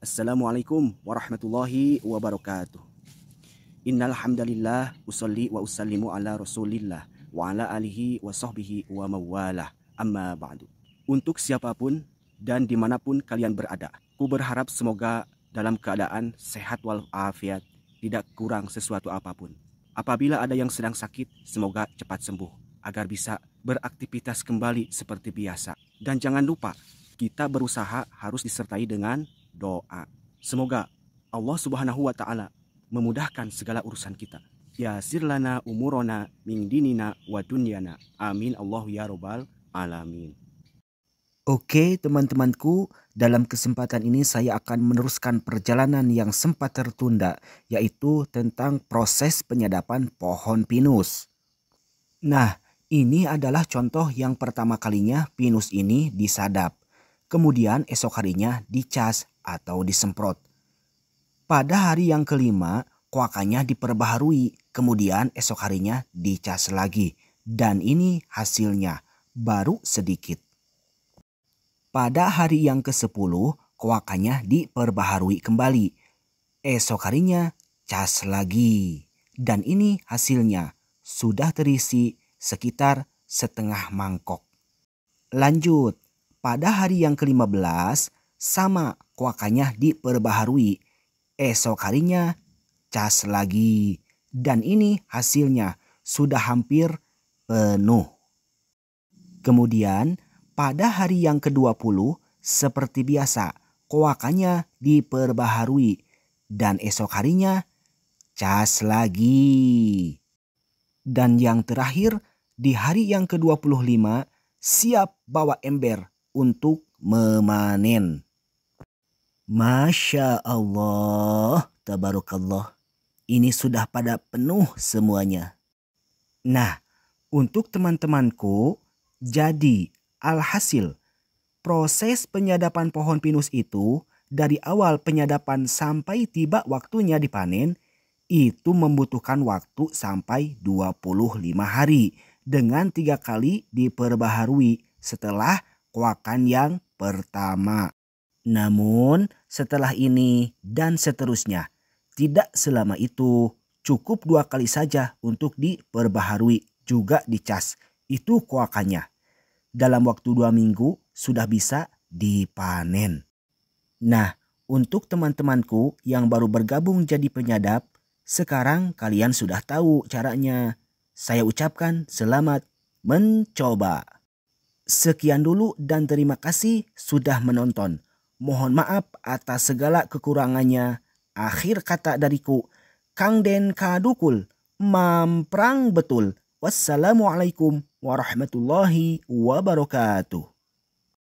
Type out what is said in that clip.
Assalamualaikum warahmatullahi wabarakatuh. Innal hamdalillah usolli wa usallimu ala Rasulillah wa ala alihi wa sahbihi wa mawalah. Amma ba'du. Untuk siapapun dan dimanapun kalian berada, ku berharap semoga dalam keadaan sehat walafiat, tidak kurang sesuatu apapun. Apabila ada yang sedang sakit, semoga cepat sembuh agar bisa beraktivitas kembali seperti biasa. Dan jangan lupa, kita berusaha harus disertai dengan doa. Semoga Allah Subhanahu wa taala memudahkan segala urusan kita. ya sirlana umurona min dinina wa dunyana. Amin Allah ya robbal alamin. Oke teman-temanku, dalam kesempatan ini saya akan meneruskan perjalanan yang sempat tertunda yaitu tentang proses penyadapan pohon pinus. Nah, ini adalah contoh yang pertama kalinya pinus ini disadap. Kemudian esok harinya dicas atau disemprot. Pada hari yang kelima, kuakannya diperbaharui, kemudian esok harinya dicas lagi. Dan ini hasilnya, baru sedikit. Pada hari yang ke-10, kuakannya diperbaharui kembali. Esok harinya cas lagi. Dan ini hasilnya, sudah terisi sekitar setengah mangkok. Lanjut, pada hari yang ke-15, sama kuakanya diperbaharui. Esok harinya cas lagi. Dan ini hasilnya sudah hampir penuh. Kemudian pada hari yang ke-20 seperti biasa kuakanya diperbaharui dan esok harinya cas lagi. Dan yang terakhir di hari yang ke-25 siap bawa ember untuk memanen. Masya Allah, tabarakallah. Ini sudah pada penuh semuanya. Nah, untuk teman-temanku, jadi alhasil proses penyadapan pohon pinus itu dari awal penyadapan sampai tiba waktunya dipanen itu membutuhkan waktu sampai 25 hari dengan tiga kali diperbaharui setelah kuakan yang pertama. Namun, setelah ini dan seterusnya, tidak selama itu cukup dua kali saja untuk diperbaharui juga dicas. Itu kuakannya. Dalam waktu dua minggu sudah bisa dipanen. Nah, untuk teman-temanku yang baru bergabung jadi penyadap, sekarang kalian sudah tahu caranya. Saya ucapkan selamat mencoba. Sekian dulu dan terima kasih sudah menonton. Mohon maaf atas segala kekurangannya. Akhir kata dariku, Kang Den Kadukul, mamprang betul. Wassalamualaikum warahmatullahi wabarakatuh.